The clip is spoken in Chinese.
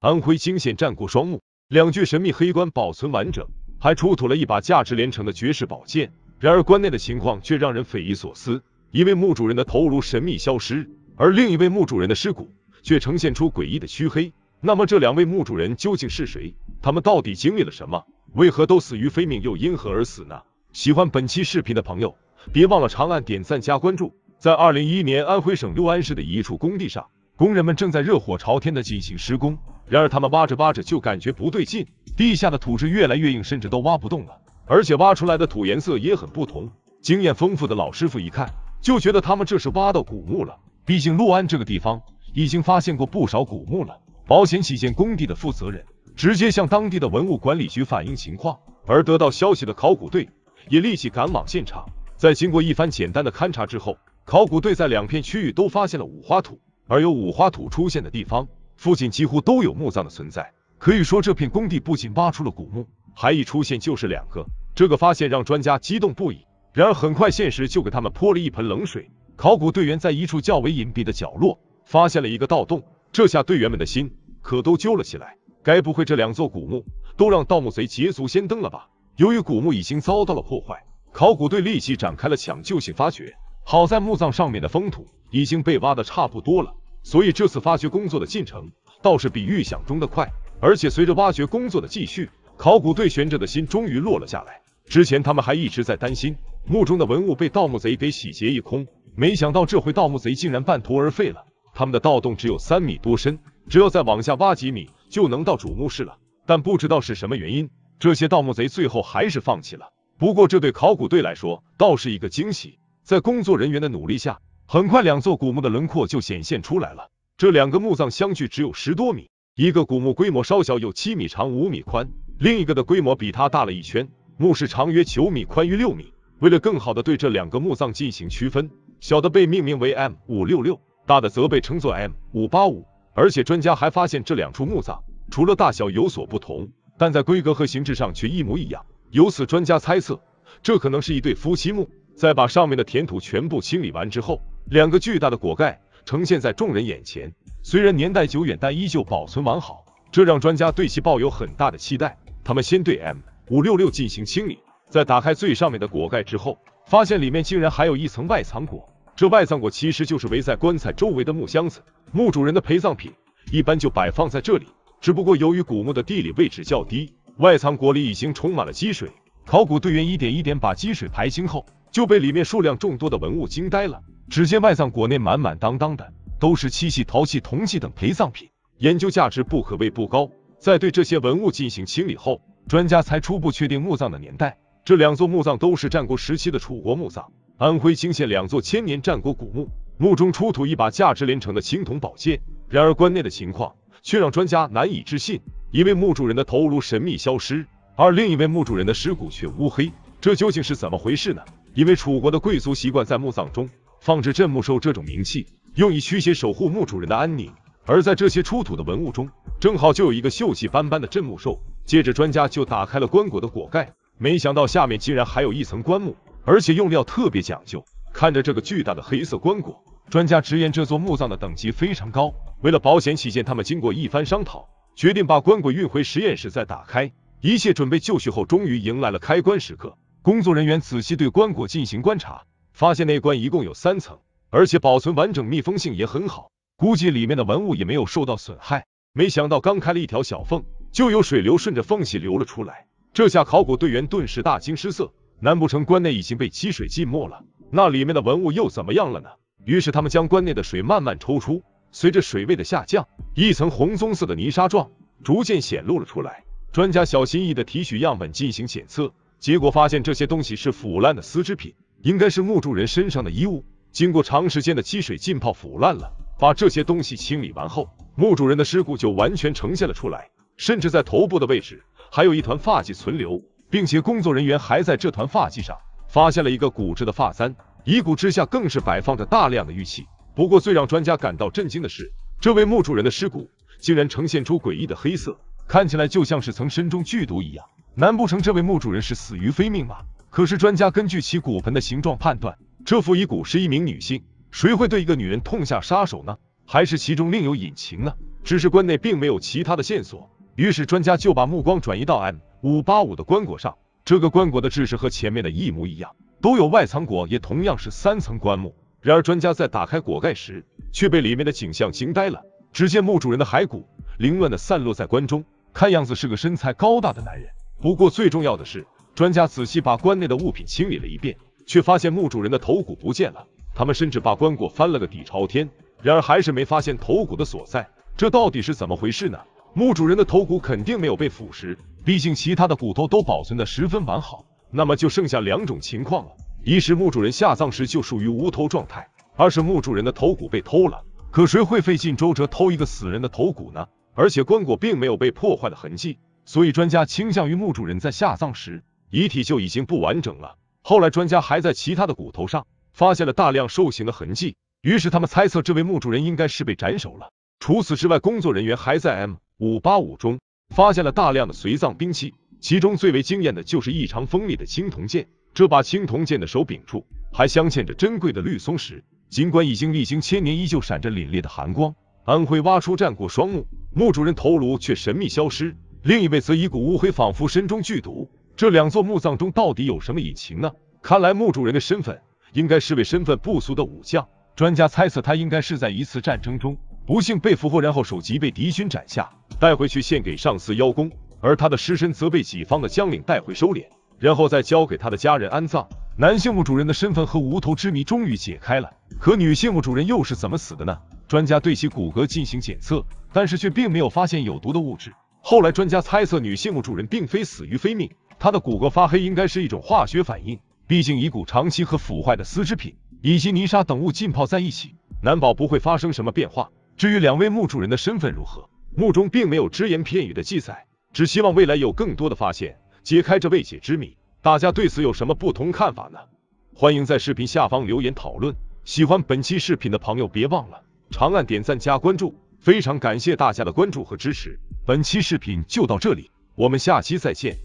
安徽惊现战国双墓，两具神秘黑棺保存完整，还出土了一把价值连城的绝世宝剑。然而棺内的情况却让人匪夷所思，一位墓主人的头颅神秘消失，而另一位墓主人的尸骨却呈现出诡异的黢黑。那么这两位墓主人究竟是谁？他们到底经历了什么？为何都死于非命？又因何而死呢？喜欢本期视频的朋友，别忘了长按点赞加关注。在二零一一年，安徽省六安市的一处工地上。工人们正在热火朝天的进行施工，然而他们挖着挖着就感觉不对劲，地下的土质越来越硬，甚至都挖不动了，而且挖出来的土颜色也很不同。经验丰富的老师傅一看，就觉得他们这是挖到古墓了。毕竟陆安这个地方已经发现过不少古墓了。保险起见，工地的负责人直接向当地的文物管理局反映情况，而得到消息的考古队也立即赶往现场。在经过一番简单的勘察之后，考古队在两片区域都发现了五花土。而有五花土出现的地方，附近几乎都有墓葬的存在。可以说，这片工地不仅挖出了古墓，还一出现就是两个。这个发现让专家激动不已。然而，很快现实就给他们泼了一盆冷水。考古队员在一处较为隐蔽的角落发现了一个盗洞，这下队员们的心可都揪了起来。该不会这两座古墓都让盗墓贼捷足先登了吧？由于古墓已经遭到了破坏，考古队立即展开了抢救性发掘。好在墓葬上面的封土已经被挖的差不多了，所以这次发掘工作的进程倒是比预想中的快。而且随着挖掘工作的继续，考古队悬着的心终于落了下来。之前他们还一直在担心墓中的文物被盗墓贼给洗劫一空，没想到这回盗墓贼竟然半途而废了。他们的盗洞只有三米多深，只要再往下挖几米就能到主墓室了。但不知道是什么原因，这些盗墓贼最后还是放弃了。不过这对考古队来说倒是一个惊喜。在工作人员的努力下，很快两座古墓的轮廓就显现出来了。这两个墓葬相距只有十多米，一个古墓规模稍小，有七米长、五米宽；另一个的规模比它大了一圈，墓室长约九米、宽约六米。为了更好的对这两个墓葬进行区分，小的被命名为 M 五六六，大的则被称作 M 五八五。而且专家还发现，这两处墓葬除了大小有所不同，但在规格和形制上却一模一样。由此，专家猜测，这可能是一对夫妻墓。在把上面的填土全部清理完之后，两个巨大的果盖呈现在众人眼前。虽然年代久远，但依旧保存完好，这让专家对其抱有很大的期待。他们先对 M 五六六进行清理，在打开最上面的果盖之后，发现里面竟然还有一层外藏果。这外藏果其实就是围在棺材周围的木箱子，墓主人的陪葬品一般就摆放在这里。只不过由于古墓的地理位置较低，外藏果里已经充满了积水。考古队员一点一点把积水排清后。就被里面数量众多的文物惊呆了，只见外葬国内满满当当的都是漆器、陶器、铜器等陪葬品，研究价值不可谓不高。在对这些文物进行清理后，专家才初步确定墓葬的年代。这两座墓葬都是战国时期的楚国墓葬。安徽泾县两座千年战国古墓，墓中出土一把价值连城的青铜宝剑。然而棺内的情况却让专家难以置信，一位墓主人的头颅神秘消失，而另一位墓主人的尸骨却乌黑，这究竟是怎么回事呢？因为楚国的贵族习惯在墓葬中放置镇墓兽这种名器，用以驱邪守护墓主人的安宁。而在这些出土的文物中，正好就有一个锈迹斑斑的镇墓兽。接着，专家就打开了棺椁的椁盖，没想到下面竟然还有一层棺木，而且用料特别讲究。看着这个巨大的黑色棺椁，专家直言这座墓葬的等级非常高。为了保险起见，他们经过一番商讨，决定把棺椁运回实验室再打开。一切准备就绪后，终于迎来了开棺时刻。工作人员仔细对棺椁进行观察，发现内棺一共有三层，而且保存完整，密封性也很好，估计里面的文物也没有受到损害。没想到刚开了一条小缝，就有水流顺着缝隙流了出来，这下考古队员顿时大惊失色，难不成棺内已经被积水浸没了？那里面的文物又怎么样了呢？于是他们将棺内的水慢慢抽出，随着水位的下降，一层红棕色的泥沙状逐渐显露了出来，专家小心翼翼的提取样本进行检测。结果发现这些东西是腐烂的丝织品，应该是墓主人身上的衣物，经过长时间的积水浸泡腐烂了。把这些东西清理完后，墓主人的尸骨就完全呈现了出来，甚至在头部的位置还有一团发髻存留，并且工作人员还在这团发髻上发现了一个骨质的发簪。遗骨之下更是摆放着大量的玉器。不过最让专家感到震惊的是，这位墓主人的尸骨竟然呈现出诡异的黑色，看起来就像是曾身中剧毒一样。难不成这位墓主人是死于非命吗？可是专家根据其骨盆的形状判断，这副遗骨是一名女性。谁会对一个女人痛下杀手呢？还是其中另有隐情呢？只是棺内并没有其他的线索，于是专家就把目光转移到 M 五八五的棺椁上。这个棺椁的制式和前面的一模一样，都有外藏椁，也同样是三层棺木。然而专家在打开椁盖时，却被里面的景象惊呆了。只见墓主人的骸骨凌乱的散落在棺中，看样子是个身材高大的男人。不过最重要的是，专家仔细把棺内的物品清理了一遍，却发现墓主人的头骨不见了。他们甚至把棺椁翻了个底朝天，然而还是没发现头骨的所在。这到底是怎么回事呢？墓主人的头骨肯定没有被腐蚀，毕竟其他的骨头都保存得十分完好。那么就剩下两种情况了：一是墓主人下葬时就属于无头状态；二是墓主人的头骨被偷了。可谁会费尽周折偷一个死人的头骨呢？而且棺椁并没有被破坏的痕迹。所以专家倾向于墓主人在下葬时遗体就已经不完整了。后来专家还在其他的骨头上发现了大量受刑的痕迹，于是他们猜测这位墓主人应该是被斩首了。除此之外，工作人员还在 M585 中发现了大量的随葬兵器，其中最为惊艳的就是异常锋利的青铜剑。这把青铜剑的手柄处还镶嵌着珍贵的绿松石，尽管已经历经千年，依旧闪着凛冽的寒光。安徽挖出战国双墓，墓主人头颅却神秘消失。另一位则一股乌黑，仿佛身中剧毒。这两座墓葬中到底有什么隐情呢？看来墓主人的身份应该是位身份不俗的武将。专家猜测他应该是在一次战争中不幸被俘获，然后首级被敌军斩下，带回去献给上司邀功。而他的尸身则被己方的将领带回收敛，然后再交给他的家人安葬。男性墓主人的身份和无头之谜终于解开了。可女性墓主人又是怎么死的呢？专家对其骨骼进行检测，但是却并没有发现有毒的物质。后来，专家猜测女性墓主人并非死于非命，她的骨骼发黑应该是一种化学反应。毕竟遗骨长期和腐坏的丝织品以及泥沙等物浸泡在一起，难保不会发生什么变化。至于两位墓主人的身份如何，墓中并没有只言片语的记载，只希望未来有更多的发现，解开这未解之谜。大家对此有什么不同看法呢？欢迎在视频下方留言讨论。喜欢本期视频的朋友，别忘了长按点赞加关注。非常感谢大家的关注和支持，本期视频就到这里，我们下期再见。